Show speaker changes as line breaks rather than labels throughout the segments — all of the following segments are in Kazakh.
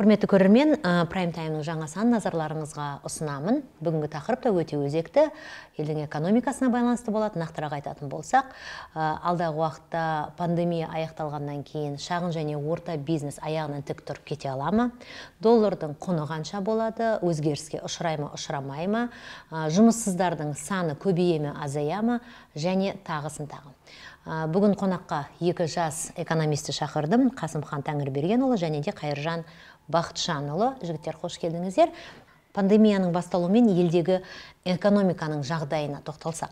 құрметті көрермен прайм таймның жаңа сан назарларыңызға ұсынамын бүгінгі тақырып та өте өзекті елдің экономикасына байланысты болады нақтырақ айтатын болсақ алдағы уақытта пандемия аяқталғаннан кейін шағын және орта бизнес аяғынан тік тұрып кете ала ма доллардың құны қанша болады өзгеріске ұшырай ма ұшырамай ма жұмыссыздардың саны көбейе ме азая ма және тағысын тағы бүгін қонаққа екі жас экономисті шақырдым қасымхан тәңірбергенұлы және де қайыржан бақытжанұлы жігіттер қош келдіңіздер пандемияның басталуымен елдегі экономиканың жағдайына тоқталсақ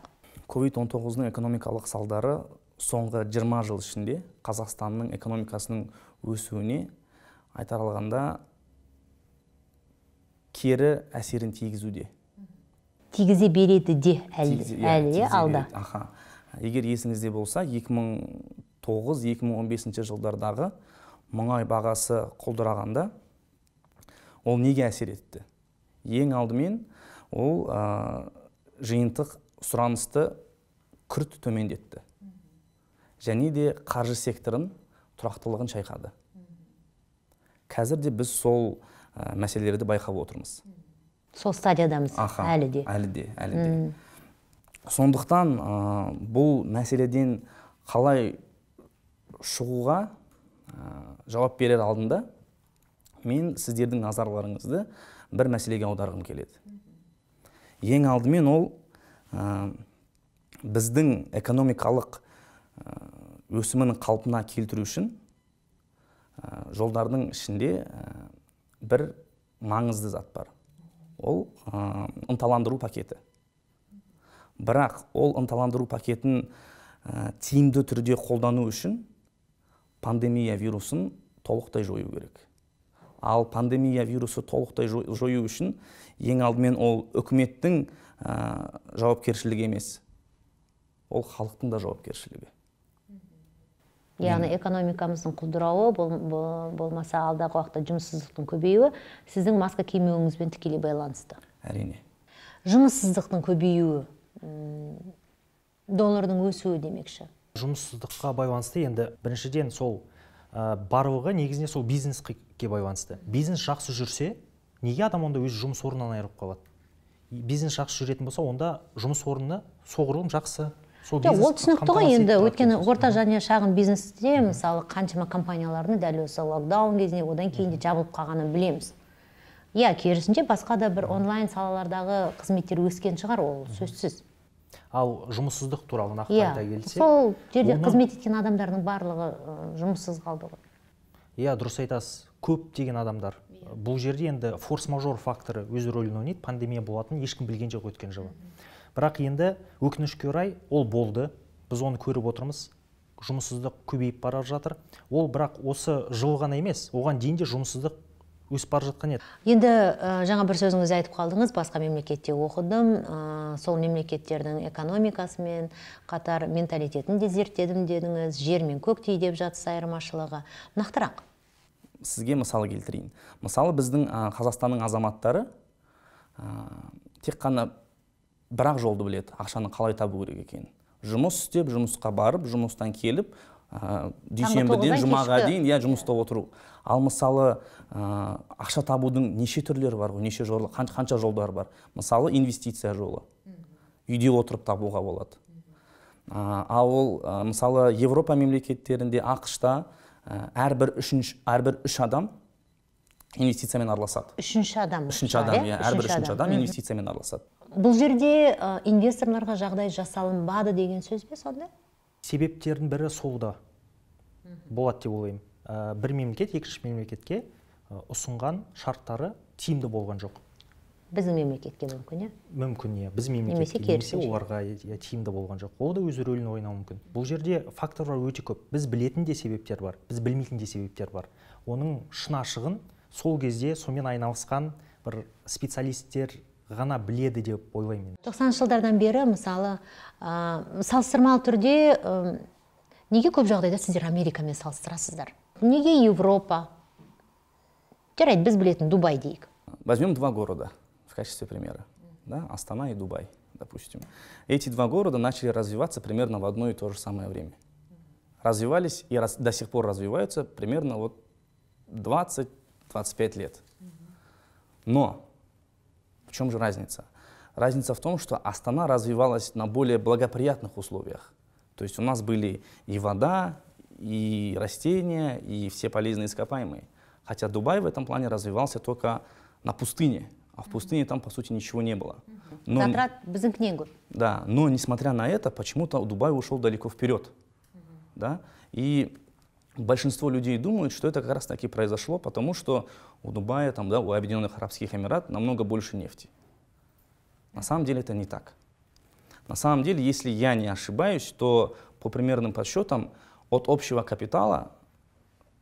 ковид 19-ның экономикалық салдары соңғы 20 жыл ішінде қазақстанның экономикасының өсуіне алғанда кері әсерін тигізуде
тигізе береді де әлі иә, алда
аха егер есіңізде болса 2009-2015 жылдардағы мұнай бағасы құлдырағанда ол неге әсер етті ең алдымен ол ә, жиынтық сұранысты күрт төмендетті және де қаржы секторын тұрақтылығын шайқады қазір де біз сол ә, мәселелерді байқап отырмыз сол стадиядамыз әлі де әлі де әлі де сондықтан ә, бұл мәселеден қалай шығуға ә, жауап берер алдында мен сіздердің назарларыңызды бір мәселеге аударғым келеді ең алдымен ол біздің экономикалық өсімін қалпына келтіру үшін жолдардың ішінде бір маңызды зат бар ол ынталандыру пакеті бірақ ол ынталандыру пакетін ә, тиімді түрде қолдану үшін пандемия вирусын толықтай жою керек ал пандемия вирусы толықтай жою үшін ең алдымен ол үкіметтің ә, жауапкершілігі емес ол халықтың да жауапкершілігі
яғни экономикамыздың құлдырауы болмаса алдағы уақытта жұмыссыздықтың көбеюі сіздің маска кимеуіңізбен тікелей байланысты әрине жұмыссыздықтың көбеюі доллардың өсуі демекші
жұмыссыздыққа байланысты енді біріншіден сол ә, барлығы негізіне сол бизнеске байланысты бизнес жақсы жүрсе неге адам онда өз жұмыс орнынан айырылып қалады бизнес жақсы жүретін болса онда жұмыс орны соғұрлым жақсы сол Жоқ, ол түсінікті ғой енді
өйткені орта және шағын бизнесте мысалы қаншама компаниялардың дәл осы локдаун кезінде одан кейін де жабылып қалғанын білеміз иә керісінше басқа да бір онлайн салалардағы қызметтер өскен шығар ол сөзсіз
ал жұмыссыздық туралы нақты yeah, иә, айта келсек сол
жерде оны... қызмет еткен адамдардың барлығы жұмыссыз қалды ғой
иә yeah, дұрыс айтасыз деген адамдар иә. бұл жерде енді форс мажор факторы өз рөлін ойнайды пандемия болатынын ешкім білген жоқ өткен жылы бірақ енді өкінішке орай ол болды біз оны көріп отырмыз жұмыссыздық көбейіп бара жатыр ол бірақ осы жыл ғана емес оған дейін де жұмыссыздық өсіп бара жатқан еді
енді жаңа бір сөзіңіз айтып қалдыңыз басқа мемлекетте оқыдым сол мемлекеттердің экономикасымен қатар менталитетін де зерттедім дедіңіз жер мен көктей деп жатса айырмашылығы нақтырақ
сізге мысал келтірейін мысалы біздің қазақстанның азаматтары тек қана бір ақ жолды біледі ақшаны қалай табу керек екенін жұмыс істеп жұмысқа барып жұмыстан келіп ә, дүйсенбіден жұмаға дейін иә жұмыста отыру ал мысалы ә, ақша табудың неше түрлері бар ғой неше жол қан, қанша жолдар бар мысалы инвестиция жолы үйде отырып табуға болады ә, э, ал ол э, мысалы европа мемлекеттерінде ақшта ә, әрбір үшінші әрбір үш адам инвестициямен араласады
үшінші адам үшінші адам иә, иә әрбір үшінші адам
инвестициямен араласады
бұл жерде ә, инвесторларға жағдай жасалынбады деген сөз бе сонда
себептердің бірі солда болады деп ойлаймын ә, бір мемлекет екінші мемлекетке э, ұсынған шарттары тиімді болған жоқ
біздің мемлекетке мүмкін иә
мүмкін иә біз мемлекетке немесе, оларға иә тиімді болған жоқ ол да өз рөлін ойнауы мүмкін бұл жерде факторлар өте көп біз білетін де себептер бар біз білмейтін де себептер бар оның шын ашығын сол кезде сомен айналысқан бір специалисттер ғана біледі деп ойлаймын мен
тоқсаныншы жылдардан бері мысалы салыстырмалы түрде неге көп жағдайда сіздер америкамен салыстырасыздар неге Европа? Жарайды, біз білетін Дубай дейік.
Возьмем два города в качестве примера. Да? Астана и Дубай, допустим. Эти два города начали развиваться примерно в одно и то же самое время. Развивались и раз, до сих пор развиваются примерно вот 20-25 лет. Но в чем же разница? Разница в том, что Астана развивалась на более благоприятных условиях. То есть у нас были и вода, и растения, и все полезные ископаемые. Хотя Дубай в этом плане развивался только на пустыне, а в пустыне там, по сути, ничего не было.
Но, книгу.
Да, но несмотря на это, почему-то Дубай ушел далеко вперед. Да? И большинство людей думают, что это как раз таки произошло, потому что у Дубая, там, да, у Объединенных Арабских Эмират намного больше нефти. На самом деле это не так. На самом деле, если я не ошибаюсь, то по примерным подсчетам от общего капитала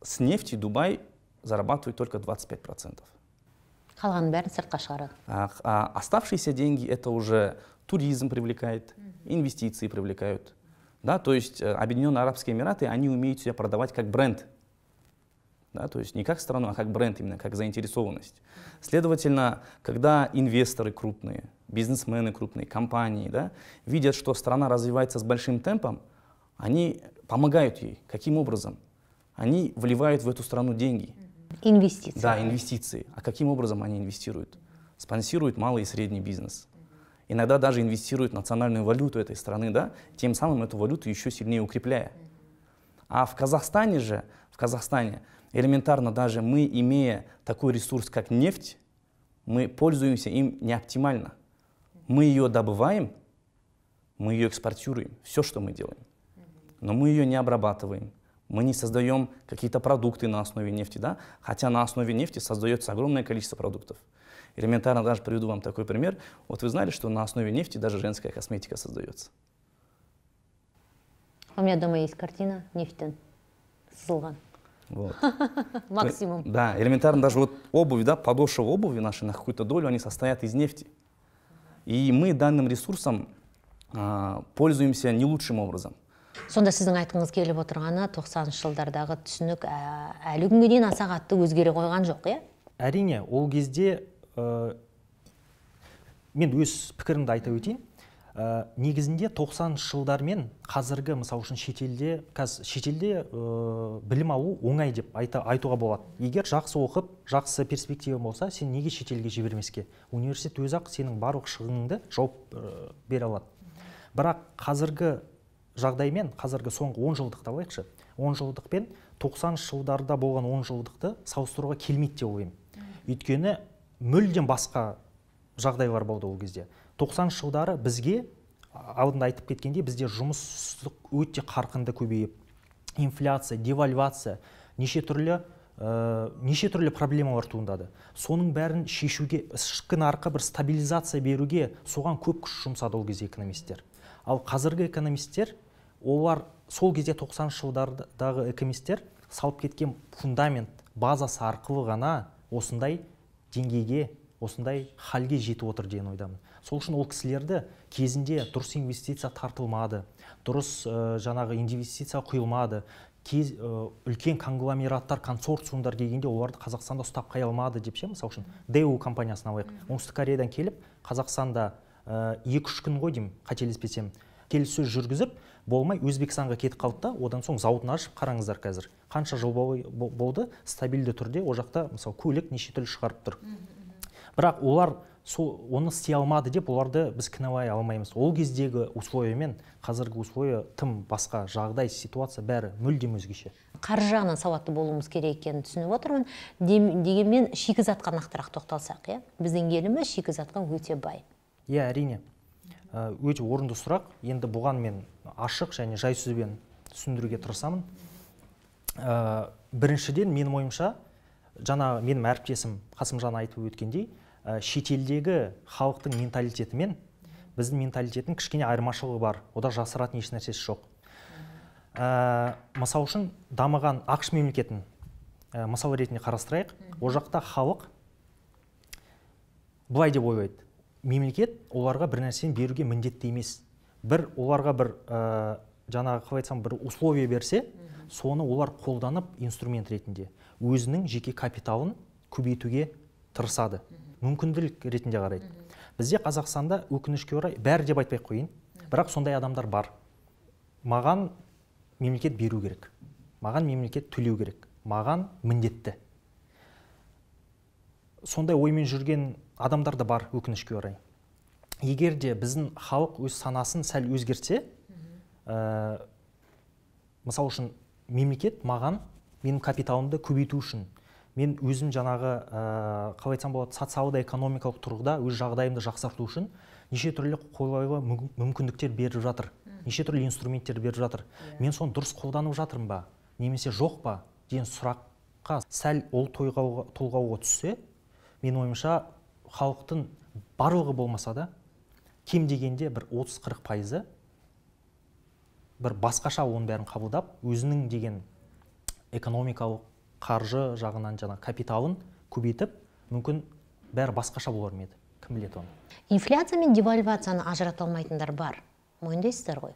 с нефти Дубай зарабатывает только 25%.
Қалған
а оставшиеся деньги – это уже туризм привлекает, инвестиции привлекают. Да, то есть э, Объединенные Арабские Эмираты, они умеют себя продавать как бренд. Да, то есть не как страну, а как бренд именно, как заинтересованность. Следовательно, когда инвесторы крупные, бизнесмены крупные, компании да, видят, что страна развивается с большим темпом, они помогают ей. Каким образом? Они вливают в эту страну деньги.
Инвестиции. Да,
инвестиции. А каким образом они инвестируют? Спонсируют малый и средний бизнес. Иногда даже инвестируют национальную валюту этой страны, да, тем самым эту валюту еще сильнее укрепляя. А в Казахстане же, в Казахстане, элементарно даже мы, имея такой ресурс, как нефть, мы пользуемся им неоптимально. Мы ее добываем, мы ее экспортируем, все, что мы делаем но мы ее не обрабатываем. Мы не создаем какие-то продукты на основе нефти, да? хотя на основе нефти создается огромное количество продуктов. Элементарно даже приведу вам такой пример. Вот вы знали, что на основе нефти даже женская косметика создается.
У меня дома есть картина нефтен сызылған вот. максимум
да элементарно даже вот обувь да подошва обуви наши на какую-то долю они состоят из нефти и мы данным ресурсом а, пользуемся не лучшим образом
сонда сіздің айтқыңыз келіп отырғаны тоқсаныншы жылдардағы түсінік ә, әлі күнге дейін аса қатты өзгере қойған
жоқ иә әрине ол кезде ә, мен өз пікірімді айта өтейін ә, негізінде 90 жылдар қазіргі мысалы үшін шетелде қазір шетелде білім алу оңай деп айта, айтуға болады егер жақсы оқып жақсы перспектива болса сен неге шетелге жібермеске университет өзі ақ сенің барлық шығыныңды жауып ә, бере алады бірақ қазіргі жағдаймен қазіргі соңғы жылдықты алайықшы жылдық пен тоқсаныншы жылдарда болған жылдықты салыстыруға келмейді деп ойлаймын өйткені мүлдем басқа жағдайлар болды ол кезде тоқсаныншы жылдары бізге алдында айтып кеткендей бізде жұмыссыздық өте қарқынды көбейіп инфляция девальвация неше түрлі ә, неше түрлі проблемалар туындады соның бәрін шешуге ішкі нарыққа бір стабилизация беруге соған көп күш жұмсады ол кезде экономистер ал қазіргі экономистер олар сол кезде 90 жылдардағы экомистер салып кеткен фундамент базасы арқылы ғана осындай деңгейге осындай халге жетіп отыр деген ойдамын сол үшін ол кісілерді кезінде дұрыс инвестиция тартылмады дұрыс ә, жаңағы инвестиция құйылмады э, үлкен конгломераттар консорциумдар келгенде оларды қазақстанда ұстап қай алмады деп ше мысалы үшін дэу компаниясын алайық оңтүстік кореядан келіп қазақстанда э, екі үш күн ғой деймін қателеспесем келіссөз жүргізіп болмай өзбекстанға кетіп қалды да одан соң зауытын ашып қараңыздар қазір қанша жыл болды стабильді түрде ол жақта мысалы көлік неше түрлі шығарып тұр бірақ олар сол оны істей алмады деп оларды біз кінәлай алмаймыз ол кездегі условия мен қазіргі условия тым басқа жағдай ситуация бәрі мүлдем өзгеше қаржы жағынан сауатты болуымыз керек екенін
түсініп отырмын дегенмен шикізатқа нақтырақ тоқталсақ иә біздің еліміз шикізатқа өте бай
иә әрине Э, өте орынды сұрақ енді бұған мен ашық және жай сөзбен түсіндіруге тырысамын э, біріншіден менің ойымша жаңа менің әріптесім қасымжан айтып өткендей э, шетелдегі халықтың менталитетімен біздің менталитеттің кішкене айырмашылығы бар ода жасыратын ешнәрсесі жоқ ә, мысалы үшін дамыған ақш мемлекетін ә, мысал ретінде қарастырайық ол жақта халық былай деп ойлайды мемлекет оларға бір нәрсені беруге міндетті емес бір оларға бір ә, жаңағы қалай айтсам бір условие берсе соны олар қолданып инструмент ретінде өзінің жеке капиталын көбейтуге тырысады мүмкінділік ретінде қарайды бізде қазақстанда өкінішке орай бәрі деп айтпай ақ қояйын бірақ сондай адамдар бар маған мемлекет беру керек маған мемлекет төлеу керек маған міндетті сондай оймен жүрген адамдар да бар өкінішке орай егер де біздің халық өз санасын сәл өзгертсе ә, мысалы үшін мемлекет маған менің капиталымды көбейту үшін мен өзім жаңағы ә, қалай айтсам болады социалды экономикалық тұрғыда өз жағдайымды жақсарту үшін неше түрлі қолайлы мүмкіндіктер беріп жатыр неше түрлі инструменттер беріп жатыр yeah. Иә. мен соны дұрыс қолданып жатырмын ба немесе жоқ па деген сұраққа сәл ол толғауға түссе менің ойымша халықтың барлығы болмаса да кем дегенде бір 30-40 пайызы бір басқаша оның бәрін қабылдап өзінің деген экономикалық қаржы жағынан жаңа капиталын көбейтіп мүмкін бәрі басқаша болар ма еді кім біледі оны
инфляция мен девальвацияны ажырата алмайтындар бар мойындайсыздар ғой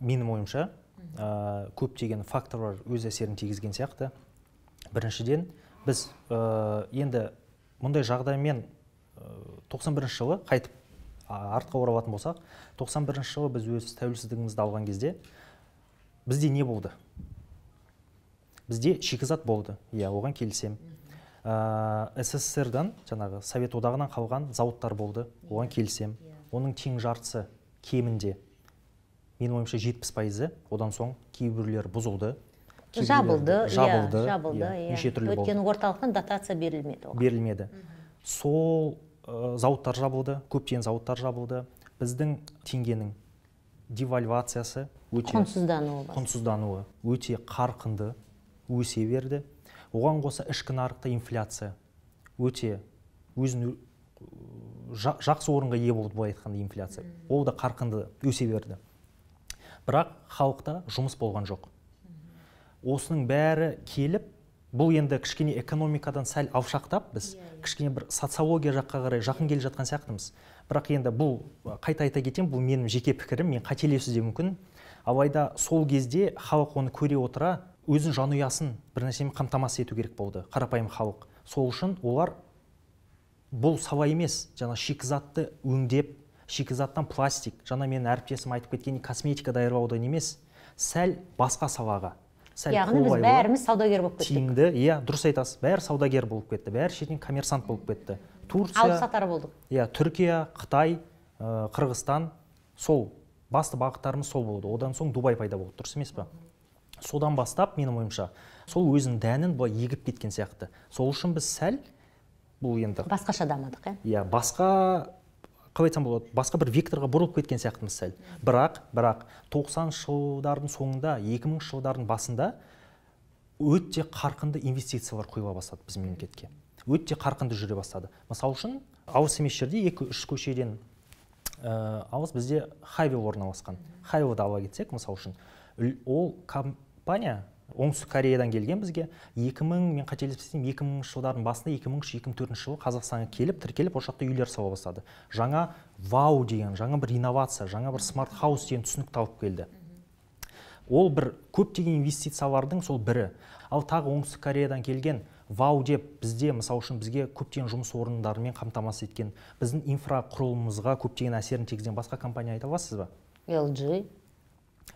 менің ойымша ә, көптеген факторлар өз әсерін тигізген сияқты біріншіден біз енді мұндай жағдаймен 91 жылы қайтып артқа оралатын болсақ 91 жылы біз өз тәуелсіздігімізді алған кезде бізде не болды бізде шикізат болды иә оған келісемін ссср дан жаңағы совет одағынан қалған зауыттар болды оған келісемін оның тең жартысы кемінде менің ойымша жетпіс пайызы одан соң кейбіреулері бұзылды Иә, жабылды жабылды жабылды иә. иә неше түрлі болды өйткені
орталықтан дотация берілмеді оған
берілмеді сол зауыттар жабылды көптеген зауыттар жабылды біздің теңгенің девальвациясы өте құнсыздануы құнсыздануы өте қарқынды өсе берді оған қоса ішкі нарықта инфляция өте өзін жақсы орынға ие болды былай айтқанда инфляция ол да қарқынды өсе берді бірақ халықта жұмыс болған жоқ осының бәрі келіп бұл енді кішкене экономикадан сәл алшақтап біз иә, иә. кішкене бір социология жаққа қарай жақын келе жатқан сияқтымыз бірақ енді бұл қайта айта кетемін бұл менің жеке пікірім мен қателесу де мүмкін алайда сол кезде халық оны көре отыра өзінің жанұясын бір нәрсемен қамтамасыз ету керек болды қарапайым халық сол үшін олар бұл сала емес жаңа шикізатты өңдеп шикізаттан пластик жаңа менің әріптесім айтып кеткендей косметика даярлаудан емес сәл басқа салаға яғни біз бәріміз
саудагер болып кеттік
тиімді иә дұрыс айтасыз бәрі саудагер болып кетті бәрі шетінен коммерсант болып кетті турция алып сатар болдық иә түркия қытай э, қырғызстан сол басты бағыттарымыз сол болды одан соң дубай пайда болды дұрыс емес па содан бастап менің ойымша сол өзінің дәнін былай егіп кеткен сияқты сол үшін біз сәл бұл енді
басқаша дамыдық
иә иә басқа қалай айтсам болады басқа бір векторға бұрылып кеткен сияқтымыз сәл бірақ бірақ тоқсаныншы жылдардың соңында 2000 мыңыншы жылдардың басында өте қарқынды инвестициялар құйыла бастады біздің мемлекетке өте қарқынды жүре бастады мысалы үшін алыс емес жерде екі үш көшеден ә, э, алыс бізде хайвел орналасқан хайвелді ала кетсек мысалы үшін ол компания оңтүстік кореядан келген бізге 2000 мен қателеспесем 2000 жылдардың басында 2003-2004 жылы қазақстанға келіп тіркеліп осы жақта үйлер сала бастады жаңа вау деген жаңа бір инновация жаңа бір смарт хаус деген түсінікті алып келді ол бір көптеген инвестициялардың сол бірі ал тағы оңтүстік кореядан келген вау деп бізде мысалы үшін бізге көптеген жұмыс орындарымен қамтамасыз еткен біздің инфрақұрылымымызға көптеген әсерін тигізген басқа компания айта аласыз ба LG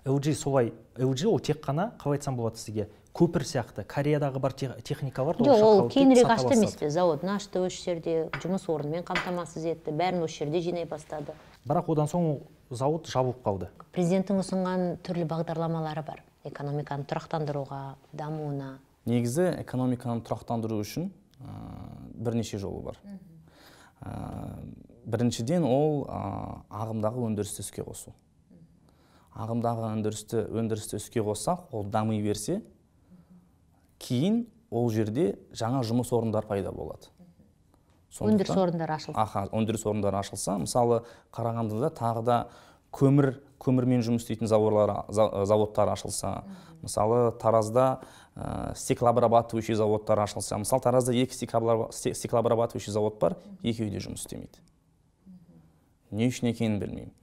lg солай lg ол тек қана қалай айтсам болады сізге көпір сияқты кореядағы бар техника бар жоқ ол кейінірек ашты емес пе
зауытын ашты осы жерде жұмыс орнымен қамтамасыз етті бәрін осы жерде жинай бастады
бірақ одан соң ол зауыт жабылып қалды
президенттің ұсынған түрлі бағдарламалары бар экономиканы тұрақтандыруға дамуына
негізі экономиканы тұрақтандыру үшін ә, бірнеше жолы бар ә, біріншіден ол ә, ағымдағы өндірісті іске қосу ағымдағы өндірісті өндірісті іске қоссақ ол дами берсе кейін ол жерде жаңа жұмыс орындары пайда болады өндіріс орындары ашылса аха өндіріс орындары ашылса мысалы қарағандыда тағы да көмір көмірмен жұмыс істейтін э, заводтар ашылса мысалы таразда ә, стеклообрабатывающий заводтар ашылса мысалы таразда екі стеклообрабатывающий завод бар екеуі де жұмыс істемейді не үшін екенін білмеймін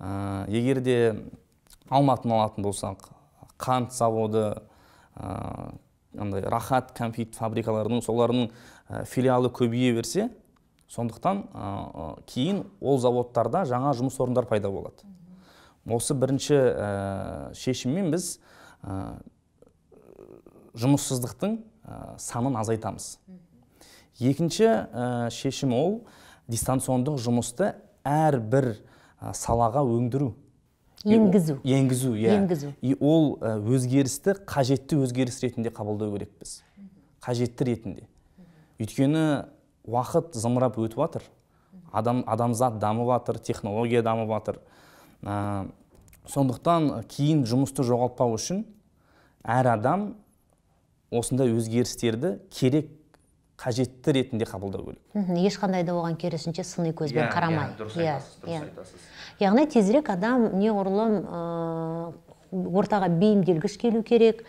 ә, егер де алматыны алатын болсақ қант заводы ә, андай ә, рахат конфит фабрикаларының солардың ә, филиалы көбейе берсе сондықтан ә, ә, кейін ол заводтарда жаңа жұмыс орындар пайда болады осы бірінші ә, шешіммен біз ә, жұмыссыздықтың санын азайтамыз екінші шешім ол дистанциондық жұмысты әрбір салаға өңдіру енгізу енгізу иә енгізу ол өзгерісті қажетті өзгеріс ретінде қабылдау керекпіз қажетті ретінде өйткені уақыт зымырап өтіп жатыр адам адамзат дамып жатыр технология дамып жатыр сондықтан кейін жұмысты жоғалтпау үшін әр адам осындай өзгерістерді керек қажетті ретінде қабылдау
керек ешқандай да оған керісінше сыни көзбен иә, иә, қарамай иә дұрыс иә. айтасыз яғни тезірек адам неғұрлым ортаға бейімделгіш келу керек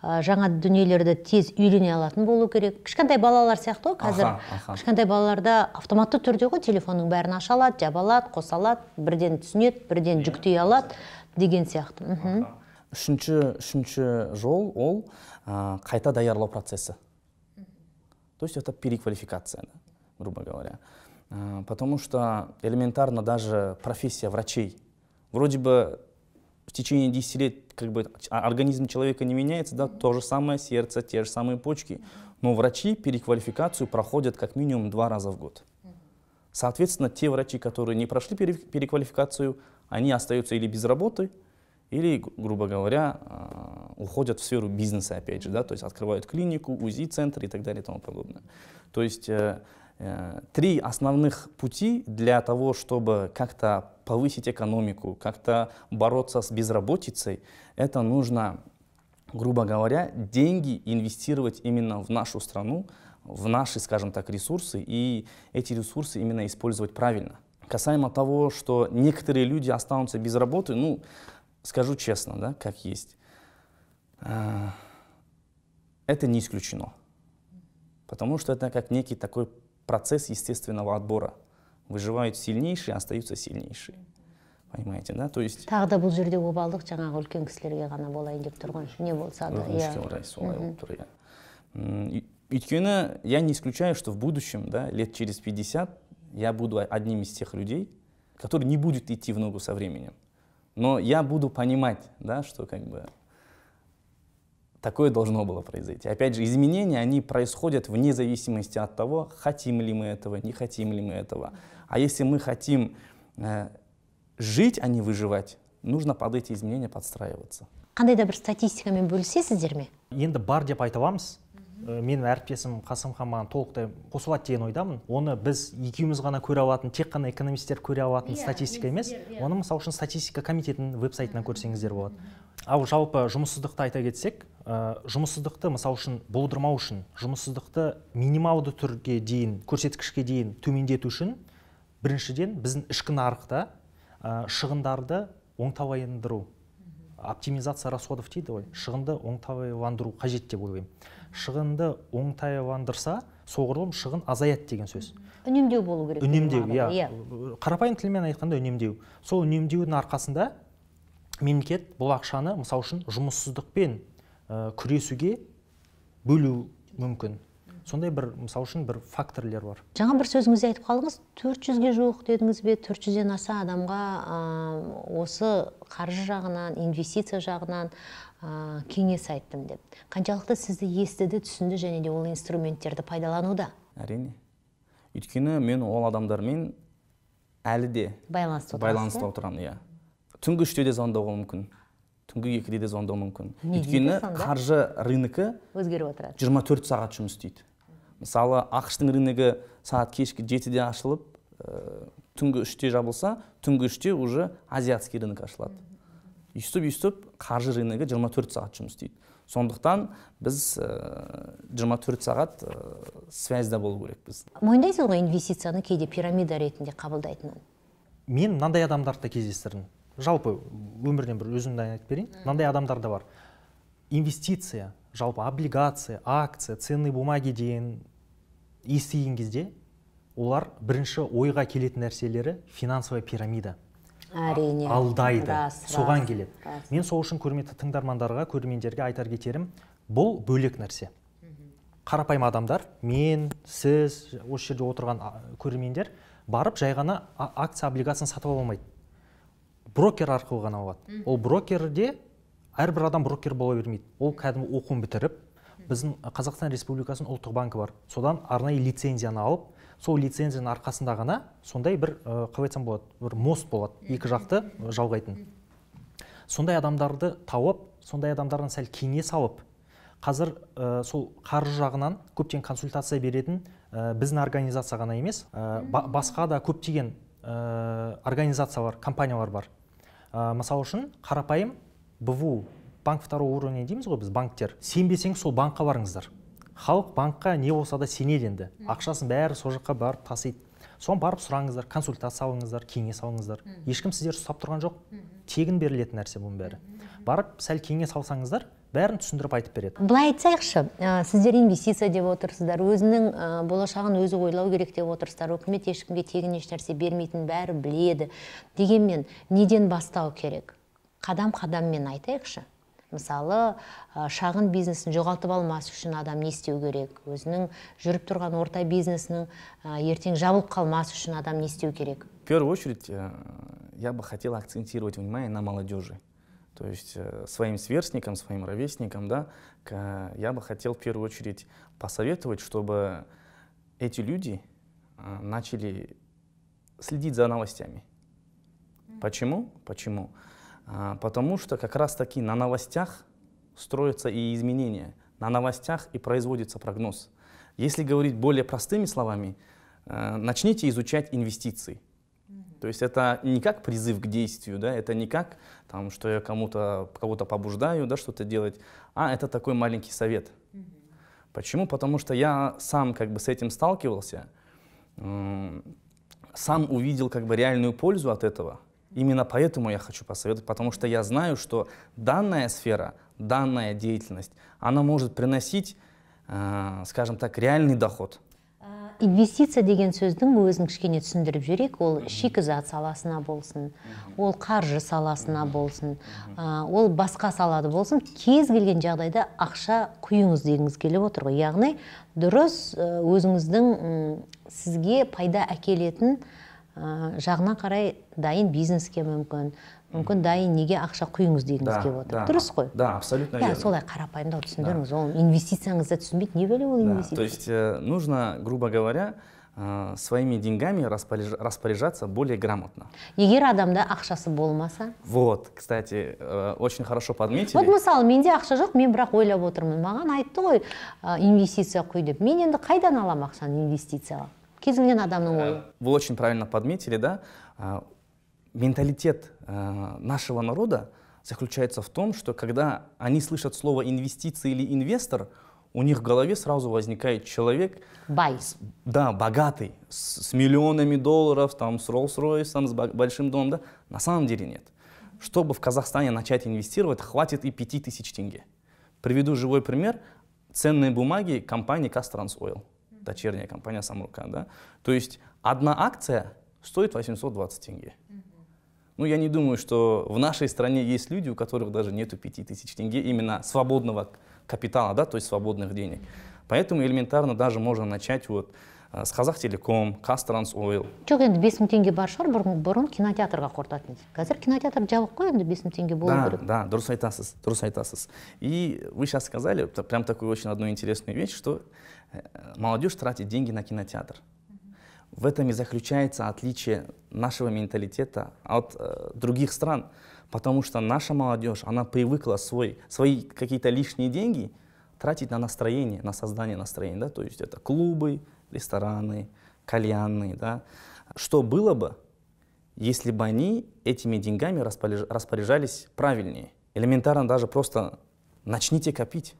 жаңа дүниелерді тез үйрене алатын болу керек кішкентай балалар сияқты ғой қазір кішкентай балаларда автоматты түрде ғой телефонның бәрін аша алады жаба алады қоса алады бірден түсінеді бірден жүктей алады деген сияқты
үшінші үшінші жол ол қайта даярлау процесі То есть это переквалификация, да, грубо говоря. А, потому что элементарно даже профессия врачей. Вроде бы в течение 10 лет как бы, а, организм человека не меняется, да, то же самое сердце, те же самые почки. Но врачи переквалификацию проходят как минимум два раза в год. Соответственно, те врачи, которые не прошли переквалификацию, они остаются или без работы, или, грубо говоря, э, уходят в сферу бизнеса, опять же, да, то есть открывают клинику, УЗИ-центр и так далее и тому подобное. То есть э, э, три основных пути для того, чтобы как-то повысить экономику, как-то бороться с безработицей, это нужно, грубо говоря, деньги инвестировать именно в нашу страну, в наши, скажем так, ресурсы, и эти ресурсы именно использовать правильно. Касаемо того, что некоторые люди останутся без работы, ну, скажу честно, да, как есть, а, это не исключено. Потому что это как некий такой процесс естественного отбора. Выживают сильнейшие, остаются сильнейшие. понимаете да то есть
тағы да бұл жерде обалдық жаңағы үлкен кісілерге ғана болайын деп тұрған не болса да өкінішке орай солай болып
тұр иә өйткені я не исключаю что в будущем да лет через 50 я буду одним из тех людей который не будет идти в ногу со временем но я буду понимать, да, что как бы такое должно было произойти. Опять же, изменения, они происходят вне зависимости от того, хотим ли мы этого, не хотим ли мы этого. А если мы хотим э,
жить, а не выживать, нужно под эти изменения подстраиваться
қандай да бір статистикамен бөлісесіздер ме
енді бар деп айта аламыз менің әріптесім қасымхан маған толықтай қосылады деген ойдамын оны біз екеуміз ғана көре алатын тек қана экономистер көре алатын yeah, иә, статистика иә, емес yeah. Иә. оны мысалы үшін статистика комитетінің веб сайтынан көрсеңіздер болады ал жалпы жұмыссыздықты айта кетсек ә, жұмыссыздықты мысалы үшін болдырмау үшін жұмыссыздықты минималды түрге дейін көрсеткішке дейін төмендету үшін біріншіден біздің ішкі нарықта ә, шығындарды оңтайландыру оптимизация расходов дейді ғой шығынды оңтайландыру қажет деп ойлаймын шығынды оңтайландырса соғұрлым шығын азаяды деген сөз
үнемдеу болу керек үнемдеу иә. иә
қарапайым тілмен айтқанда үнемдеу сол үнемдеудің арқасында мемлекет бұл ақшаны мысалы үшін жұмыссыздықпен күресуге бөлу мүмкін сондай бір мысалы үшін бір факторлер бар
жаңа бір сөзіңізде айтып қалдыңыз 400-ге жуық дедіңіз бе 400-ден аса адамға ә, осы қаржы жағынан инвестиция жағынан ә, кеңес айттым деп қаншалықты сізді естіді түсінді және де ол инструменттерді пайдалануда
әрине өйткені мен ол адамдармен әлі де
байланыста байланыста
отырамын иә түнгі үште де звондауға мүмкін түнгі екіде де звондау мүмкін өйткені қаржы рынокі
өзгеріп отырады
24 сағат жұмыс істейді мысалы ақш тың рыногы сағат кешкі жетіде ашылып ә, түнгі үште жабылса түнгі үште уже азиатский рынок ашылады өйстіп өйстіп қаржы рыногы 24 сағат жұмыс істейді сондықтан біз э, жиырма төрт сағат ә,
связьда болу керекпіз
мойындайсыз ғой инвестицияны кейде пирамида ретінде қабылдайтынын
мен мынандай адамдарды да кездестірдім жалпы өмірден бір өзімді айтып берейін мынандай адамдар да бар инвестиция жалпы облигация акция ценные бумаги деген естіген кезде олар бірінші ойға келетін нәрселері финансовая пирамида
әрине алдайды соған келеді мен
сол үшін көрметті тыңдармандарға көрермендерге айтар кетерім бұл бөлек нәрсе қарапайым адамдар мен сіз осы жерде отырған көрермендер барып жай ғана акция облигацияны сатып ала алмайды брокер арқылы ғана алады ол брокерде әрбір адам брокер бола бермейді ол кәдімгі оқуын бітіріп біздің қазақстан республикасының ұлттық банкі бар содан арнайы лицензияны алып сол лицензияның арқасында ғана сондай бір қалай айтсам болады бір мост болады екі жақты жалғайтын сондай адамдарды тауып сондай адамдардан сәл кеңес алып қазір сол қаржы жағынан көптеген консультация беретін ә, біздің организация ғана емес басқа да көптеген ә, организациялар компаниялар бар ә, мысалы үшін қарапайым бву банк второго уровня дейміз ғой біз банктер сенбесеңіз сол банкқа барыңыздар халық банкқа не болса да сенеді енді ақшасын бәрі сол жаққа барып тасиды соған барып сұраңыздар консультация алыңыздар кеңес алыңыздар ешкім сіздерді ұстап тұрған жоқ тегін берілетін нәрсе бұның бәрі барып сәл кеңес алсаңыздар бәрін түсіндіріп айтып береді
былай айтсайықшы ә, сіздер инвестиция деп отырсыздар өзінің ә, болашағын өзі ойлау керек деп отырсыздар үкімет ешкімге тегін ешнәрсе бермейтінін бәрі біледі дегенмен неден бастау керек қадам қадаммен айтайықшы мысалы шағын бизнесін жоғалтып алмас үшін адам не істеу керек өзінің жүріп тұрған орта бизнесінің ертең жабылып қалмас үшін адам не істеу керек
в первую очередь э, я бы хотел акцентировать внимание на молодежи то есть э, своим сверстникам своим ровесникам да я бы хотел в первую очередь посоветовать чтобы эти люди э, начали следить за новостями почему почему А, потому что как раз-таки на новостях строятся и изменения. На новостях и производится прогноз. Если говорить более простыми словами, э, начните изучать инвестиции. То есть это не как призыв к действию, да, это не как, там, что я кому-то, кого-то побуждаю да, что-то делать, а это такой маленький совет. Угу. Почему? Потому что я сам как бы с этим сталкивался, сам увидел как бы реальную пользу от этого. Именно поэтому я хочу посоветовать, потому что я знаю, что данная сфера, данная деятельность, она может приносить, э, скажем так, реальный доход.
Э, инвестиция деген сөздің өзің кішкене түсіндіріп жіберейік ол шикізат саласына болсын ол қаржы саласына болсын э, ол басқа салады болсын кез келген жағдайда ақша құйыңыз дегіңіз келіп отыр ғой яғни дұрыс өзіңіздің сізге пайда әкелетін Э, жағына қарай дайын бизнеске мүмкін мүмкін дайын неге ақша құйыңыз дегіңіз да, келіп отыр да, дұрыс
қой да абсолютно иә солай
қарапайымдау түсіндіріңіз ол инвестицияңызды түсінбейді не бәле ол инвестиция
то есть э, нужно грубо говоря э, своими деньгами распоряжаться более грамотно.
Егер адамда ақшасы болмаса?
Вот, кстати, очень хорошо подметили. Вот мысалы,
менде ақша жоқ, мен бірақ ойлап отырмын. Маған айтты ғой, инвестиция құй деп. Мен енді қайдан аламын ақшаны инвестицияға кезіңнен адамның э, ойы
вы очень правильно подметили да а, менталитет э, нашего народа заключается в том, что когда они слышат слово инвестиции или инвестор, у них в голове сразу возникает человек... Байс. Да, богатый, с, с миллионами долларов, там, с Rolls-Royce, с большим домом, да. На самом деле нет. Чтобы в Казахстане начать инвестировать, хватит и 5000 тенге. Приведу живой пример. Ценные бумаги компании Castrans Oil дочерняя компания Самрука, да. То есть одна акция стоит 820 тенге. Ну, я не думаю, что в нашей стране есть люди, у которых даже нету 5000 тенге именно свободного капитала, да, то есть свободных денег. Поэтому элементарно даже можно начать вот Э, с қазақтелеком қазтрансойл
Чего енді бес мың теңге бар шығар кинотеатр как кинотеатрға қорытатын қазір кинотеатр жабық қой енді бес деньги теңге болу да,
да дұрыс айтасыз и вы сейчас сказали прям такую очень одну интересную вещь что э, молодежь тратит деньги на кинотеатр в этом и заключается отличие нашего менталитета от э, других стран, потому что наша молодежь, она привыкла свой, свои какие-то лишние деньги тратить на настроение, на создание настроения, да, то есть это клубы, рестораны, кальянные, да. Что было бы, если бы они этими деньгами распоряжались правильнее? Элементарно даже просто начните копить.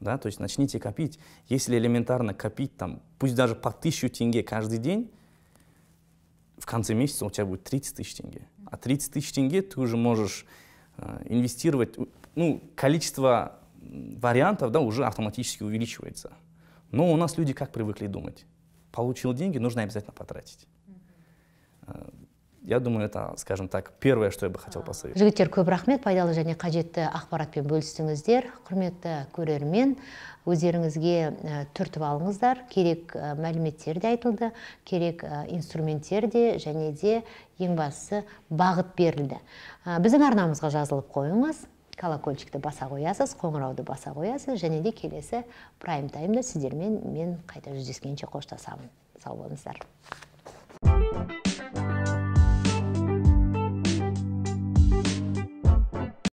Да, то есть начните копить. Если элементарно копить, там, пусть даже по 1000 тенге каждый день, в конце месяца у тебя будет 30 тысяч тенге. А 30 тысяч тенге ты уже можешь э, инвестировать, ну, количество вариантов да, уже автоматически увеличивается. Но у нас люди как привыкли думать? Получил деньги, нужно обязательно потратить. Э, я думаю, это, скажем так, первое, что я бы хотел посоветовать. Жігіттер
көп рахмет, пайдалы және қажетті ақпаратпен бөлістіңіздер. Құрметті көрермен, өздеріңізге түртіп алыңыздар. Керек мәліметтер де айтылды, керек инструменттер де, және де ең бағыт берілді. Біздің арнамызға жазылып қойыңыз колокольчикті баса қоясыз қоңырауды баса қоясыз және де келесі прайм таймда сіздермен мен қайта жүздескенше қоштасамын сау болыңыздар